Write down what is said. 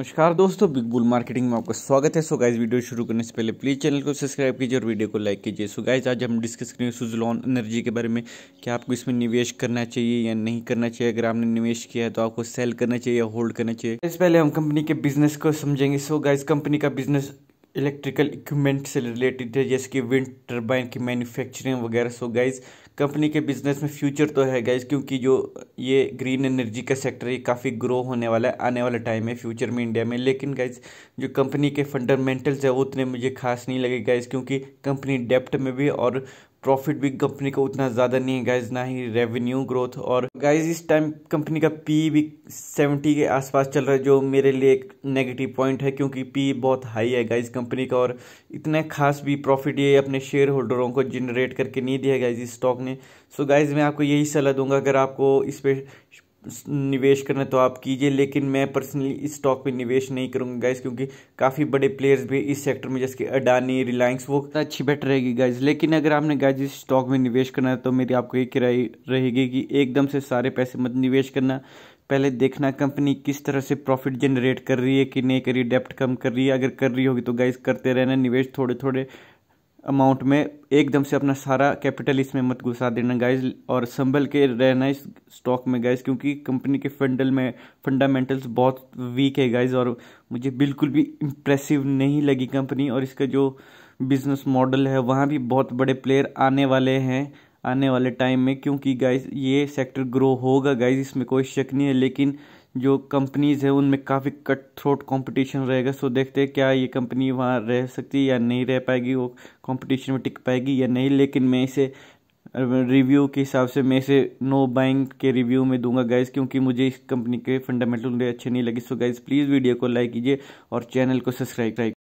नमस्कार दोस्तों big bull marketing में आपका स्वागत है सो गाइज वीडियो शुरू करने से पहले प्लीज़ चैनल को सब्सक्राइब कीजिए और वीडियो को लाइक कीजिए सो गाइज आज हम डिस्कस करेंगे सुजलॉन एनर्जी के बारे में कि आपको इसमें निवेश करना चाहिए या नहीं करना चाहिए अगर आपने निवेश किया है तो आपको सेल करना चाहिए या होल्ड करना चाहिए इससे पहले हम कंपनी के बिजनेस को समझेंगे सो गाइज कंपनी का बिजनेस इलेक्ट्रिकल इक्विपमेंट से रिलेटेड है जैसे कि विंड टर्बाइन की मैन्युफैक्चरिंग वगैरह सो गाइज कंपनी के बिजनेस में फ्यूचर तो है गाइज क्योंकि जो ये ग्रीन एनर्जी का सेक्टर ये काफ़ी ग्रो होने वाला है आने वाला टाइम है फ्यूचर में इंडिया में लेकिन गाइज जो कंपनी के फंडामेंटल्स है वो उतने मुझे खास नहीं लगे गाइज क्योंकि कंपनी डेप्ट में भी और प्रॉफिट भी कंपनी का उतना ज़्यादा नहीं है गाइज ना ही रेवेन्यू ग्रोथ और गाइज इस टाइम कंपनी का पी भी सेवेंटी के आसपास चल रहा है जो मेरे लिए एक नेगेटिव पॉइंट है क्योंकि पी बहुत हाई है गाइज कंपनी का और इतना खास भी प्रॉफिट ये अपने शेयर होल्डरों को जनरेट करके नहीं दिया गाइज इस स्टॉक ने सो गाइज मैं आपको यही सलाह दूंगा अगर आपको इस पर निवेश करना तो आप कीजिए लेकिन मैं पर्सनली इस स्टॉक पे निवेश नहीं करूंगा गाइज क्योंकि काफ़ी बड़े प्लेयर्स भी इस सेक्टर में जैसे कि अडानी रिलायंस वो अच्छी बेटर रहेगी गाइज लेकिन अगर आपने गाइज इस स्टॉक में निवेश करना है तो मेरी आपको ये राय रहेगी कि एकदम से सारे पैसे मत निवेश करना पहले देखना कंपनी किस तरह से प्रॉफिट जनरेट कर रही है कि नहीं कर रही डेप्ट कम कर रही है अगर कर रही होगी तो गाइज करते रहना निवेश थोड़े थोड़े अमाउंट में एकदम से अपना सारा कैपिटल इसमें मत घुसा देना गाइज और संभल के रहना इस स्टॉक में गाइज क्योंकि कंपनी के फंडल में फंडामेंटल्स बहुत वीक है गाइज और मुझे बिल्कुल भी इम्प्रेसिव नहीं लगी कंपनी और इसका जो बिजनेस मॉडल है वहाँ भी बहुत बड़े प्लेयर आने वाले हैं आने वाले टाइम में क्योंकि गाइज ये सेक्टर ग्रो होगा गाइज इसमें कोई शक नहीं है लेकिन जो कंपनीज़ है उनमें काफ़ी कट थ्रोट कॉम्पिटिशन रहेगा सो देखते हैं क्या ये कंपनी वहाँ रह सकती है या नहीं रह पाएगी वो कंपटीशन में टिक पाएगी या नहीं लेकिन मैं इसे रिव्यू के हिसाब से मैं इसे नो बाइंग के रिव्यू में दूंगा गाइज क्योंकि मुझे इस कंपनी के फंडामेंटल अच्छे नहीं लगे सो गाइज प्लीज़ वीडियो को लाइक कीजिए और चैनल को सब्सक्राइब